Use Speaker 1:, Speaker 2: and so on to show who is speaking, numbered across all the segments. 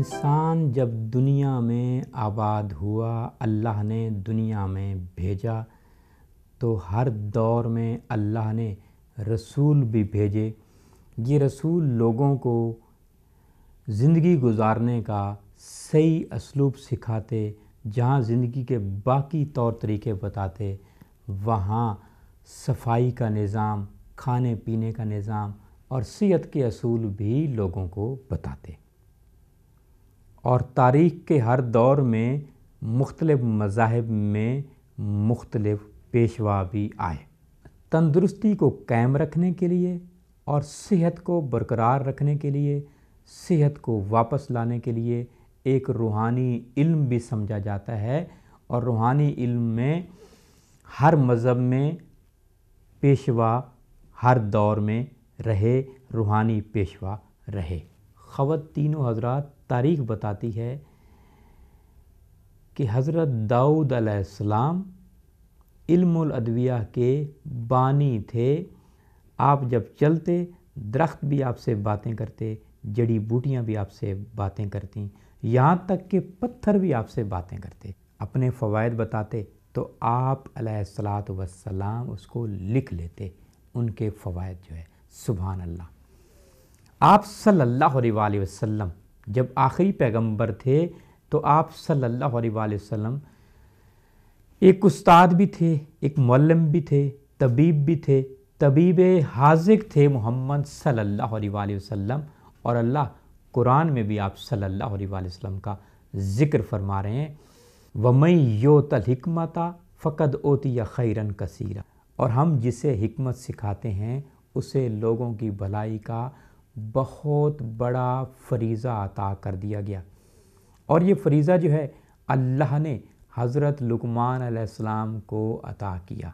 Speaker 1: انسان جب دنیا میں آباد ہوا اللہ نے دنیا میں بھیجا تو ہر دور میں اللہ نے رسول بھی بھیجے یہ رسول لوگوں کو زندگی گزارنے کا صحیح اسلوب سکھاتے جہاں زندگی کے باقی طور طریقے بتاتے وہاں صفائی کا نظام کھانے پینے کا نظام اور صحت کے اصول بھی لوگوں کو بتاتے اور تاریخ کے ہر دور میں مختلف مذاہب میں مختلف پیشوا بھی آئے تندرستی کو قائم رکھنے کے لیے اور صحت کو برقرار رکھنے کے لیے صحت کو واپس لانے کے لیے ایک روحانی علم بھی سمجھا جاتا ہے اور روحانی علم میں ہر مذہب میں پیشوا ہر دور میں رہے روحانی پیشوا رہے خواتین تینوں حضرات تاریخ بتاتی ہے کہ حضرت داؤد علیہ السلام علم الادویہ کے بانی تھے آپ جب چلتے درخت بھی آپ سے باتیں کرتے جڑی بوٹیاں بھی آپ سے باتیں کرتی یہاں تک کہ پتھر بھی آپ سے باتیں کرتے اپنے فوائد بتاتے تو آپ علیہ السلاۃ وسلام اس کو لکھ لیتے ان کے فوائد جو ہے سبحان اللہ آپ صلی اللہ علیہ وسلم جب آخری پیغمبر تھے تو آپ صلی اللہ علیہ وآلہ وسلم ایک استاد بھی تھے ایک معلم بھی تھے طبیب بھی تھے طبیب حاضر تھے محمد صلی اللہ علیہ وآلہ وسلم اور اللہ قرآن میں بھی آپ صلی اللہ علیہ وآلہ وسلم کا ذکر فرما رہے ہیں وَمَنْ يُوْتَ الْحِكْمَةَ فَقَدْ فقط اوتی یا خیرن کثیرہ اور ہم جسے حکمت سکھاتے ہیں اسے لوگوں کی بھلائی کا بہت بڑا فریضہ عطا کر دیا گیا اور یہ فریضہ جو ہے اللہ نے حضرت لکمان علیہ السلام کو عطا کیا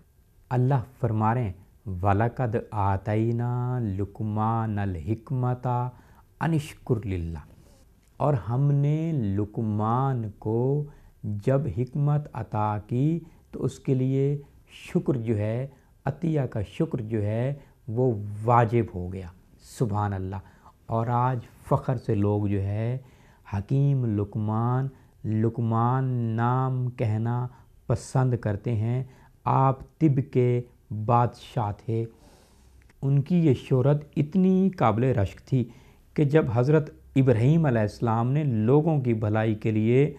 Speaker 1: اللہ فرما رہے ہیں وَلَقَدْ آتَيْنَا لُقْمَانَ الْحِكْمَةَ انشکر للہ اور ہم نے لکمان کو جب حکمت عطا کی تو اس کے لیے شکر جو ہے عطیہ کا شکر جو ہے وہ واجب ہو گیا سبحان اللہ اور آج فخر سے لوگ جو ہے حکیم لکمان لکمان نام کہنا پسند کرتے ہیں آپ طب کے بادشاہ تھے ان کی یہ شہرت اتنی قابل رشک تھی کہ جب حضرت ابراہیم علیہ السلام نے لوگوں کی بھلائی کے لیے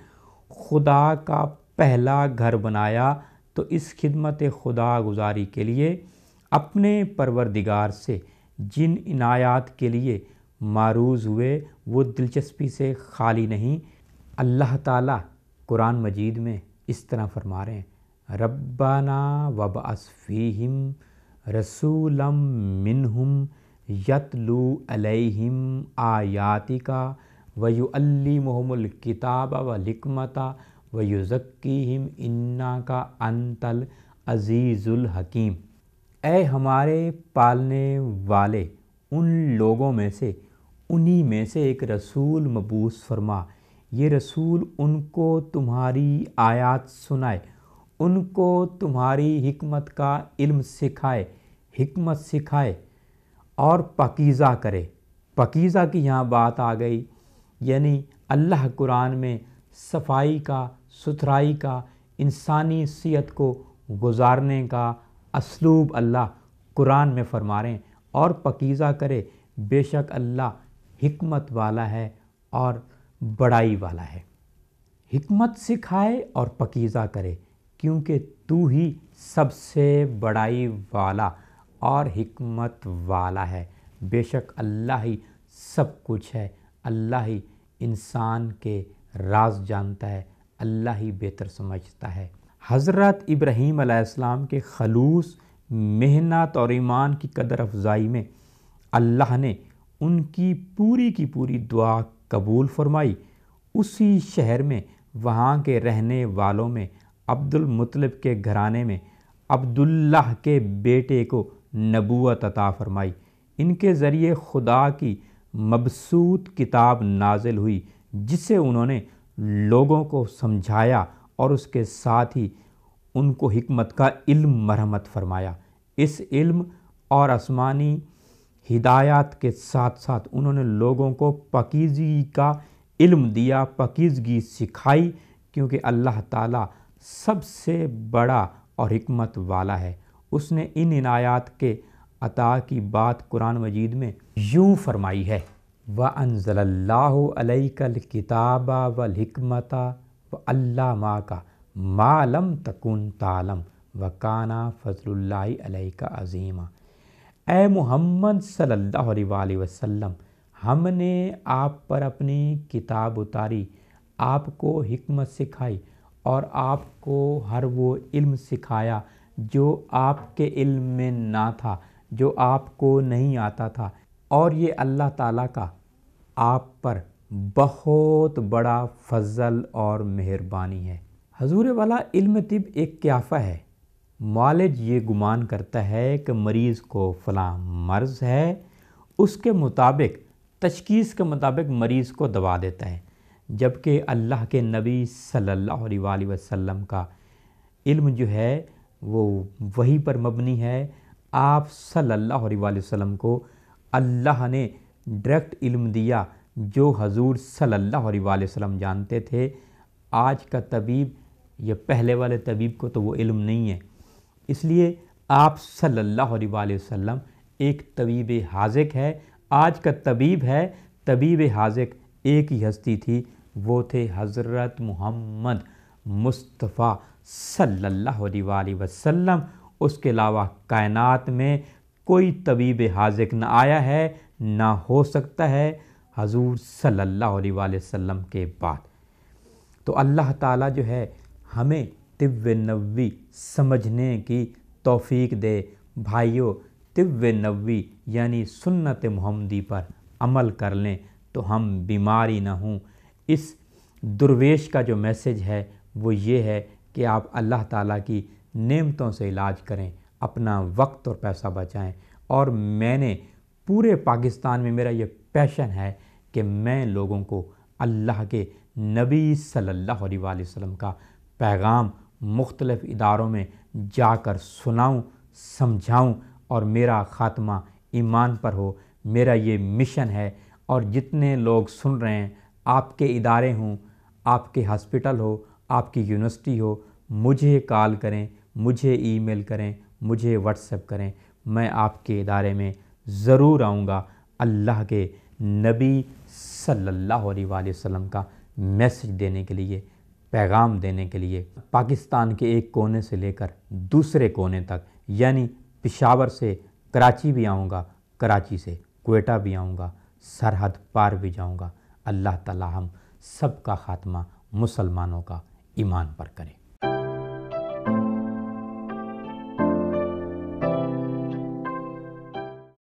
Speaker 1: خدا کا پہلا گھر بنایا تو اس خدمت خدا گزاری کے لیے اپنے پروردگار سے جن عنایات کے لیے معروض ہوئے وہ دلچسپی سے خالی نہیں اللہ تعالیٰ قرآن مجید میں اس طرح فرما رہے ہیں ربنا وبعث فیہم رسولم منہم یتلو علیہم کا ویو الّی محم الکتاب و لکمتہ و یو ذکیم انا کا انتل عزیز الحکیم اے ہمارے پالنے والے ان لوگوں میں سے انہی میں سے ایک رسول مبوس فرما یہ رسول ان کو تمہاری آیات سنائے ان کو تمہاری حکمت کا علم سکھائے حکمت سکھائے اور پاکیزہ کرے پاکیزہ کی یہاں بات آ گئی یعنی اللہ قرآن میں صفائی کا ستھرائی کا انسانی صحت کو گزارنے کا اسلوب اللہ قرآن میں فرما رہے ہیں اور پکیزہ کرے بے شک اللہ حکمت والا ہے اور بڑائی والا ہے حکمت سکھائے اور پکیزہ کرے کیونکہ تو ہی سب سے بڑائی والا اور حکمت والا ہے بے شک اللہ ہی سب کچھ ہے اللہ ہی انسان کے راز جانتا ہے اللہ ہی بہتر سمجھتا ہے حضرت ابراہیم علیہ السلام کے خلوص محنت اور ایمان کی قدر افزائی میں اللہ نے ان کی پوری کی پوری دعا قبول فرمائی اسی شہر میں وہاں کے رہنے والوں میں عبد المطلب کے گھرانے میں عبداللہ کے بیٹے کو نبوت عطا فرمائی ان کے ذریعے خدا کی مبسوط کتاب نازل ہوئی جسے انہوں نے لوگوں کو سمجھایا اور اس کے ساتھ ہی ان کو حکمت کا علم مرحمت فرمایا اس علم اور آسمانی ہدایات کے ساتھ ساتھ انہوں نے لوگوں کو پکیزگی کا علم دیا پکیزگی سکھائی کیونکہ اللہ تعالیٰ سب سے بڑا اور حکمت والا ہے اس نے ان عنایات کے عطا کی بات قرآن مجید میں یوں فرمائی ہے وَأَنزَلَ اللَّهُ عَلَيْكَ الْكِتَابَ وَالْحِكْمَتَ اللہ ماں کا معلم تکن تالم وکانہ فضل اللہ علیہ کا عظیمہ اے محمد صلی اللہ علیہ وسلم ہم نے آپ پر اپنی کتاب اتاری آپ کو حکمت سکھائی اور آپ کو ہر وہ علم سکھایا جو آپ کے علم میں نہ تھا جو آپ کو نہیں آتا تھا اور یہ اللہ تعالیٰ کا آپ پر بہت بڑا فضل اور مہربانی ہے حضور والا علم طب ایک قیافہ ہے معالج یہ گمان کرتا ہے کہ مریض کو فلاں مرض ہے اس کے مطابق تشخیص کے مطابق مریض کو دوا دیتا ہے جبکہ اللہ کے نبی صلی اللہ علیہ وآلہ وسلم کا علم جو ہے وہ وہی پر مبنی ہے آپ صلی اللہ علیہ وآلہ وسلم کو اللہ نے ڈریکٹ علم دیا جو حضور صلی اللہ علیہ وآلہ وسلم جانتے تھے آج کا طبیب یا پہلے والے طبیب کو تو وہ علم نہیں ہے اس لیے آپ صلی اللہ علیہ وآلہ وسلم ایک طبیب حاضق ہے آج کا طبیب ہے طبیب حاضق ایک ہی ہستی تھی وہ تھے حضرت محمد مصطفیٰ صلی اللہ علیہ وآلہ وسلم اس کے علاوہ کائنات میں کوئی طبیب حاضق نہ آیا ہے نہ ہو سکتا ہے حضور صلی اللہ علیہ وآلہ وسلم کے بعد تو اللہ تعالیٰ جو ہے ہمیں طب نوی سمجھنے کی توفیق دے بھائیوں طب نوی یعنی سنت محمدی پر عمل کر لیں تو ہم بیماری نہ ہوں اس درویش کا جو میسج ہے وہ یہ ہے کہ آپ اللہ تعالیٰ کی نعمتوں سے علاج کریں اپنا وقت اور پیسہ بچائیں اور میں نے پورے پاکستان میں میرا یہ پیشن ہے کہ میں لوگوں کو اللہ کے نبی صلی اللہ علیہ وآلہ وسلم کا پیغام مختلف اداروں میں جا کر سناؤں سمجھاؤں اور میرا خاتمہ ایمان پر ہو میرا یہ مشن ہے اور جتنے لوگ سن رہے ہیں آپ کے ادارے ہوں آپ کے ہاسپٹل ہو آپ کی یونیورسٹی ہو مجھے کال کریں مجھے ای میل کریں مجھے اپ کریں میں آپ کے ادارے میں ضرور آؤں گا اللہ کے نبی صلی اللہ علیہ وآلہ وسلم کا میسج دینے کے لیے پیغام دینے کے لیے پاکستان کے ایک کونے سے لے کر دوسرے کونے تک یعنی پشاور سے کراچی بھی آؤں گا کراچی سے کوئٹہ بھی آؤں گا سرحد پار بھی جاؤں گا اللہ تعالیٰ ہم سب کا خاتمہ مسلمانوں کا ایمان پر کریں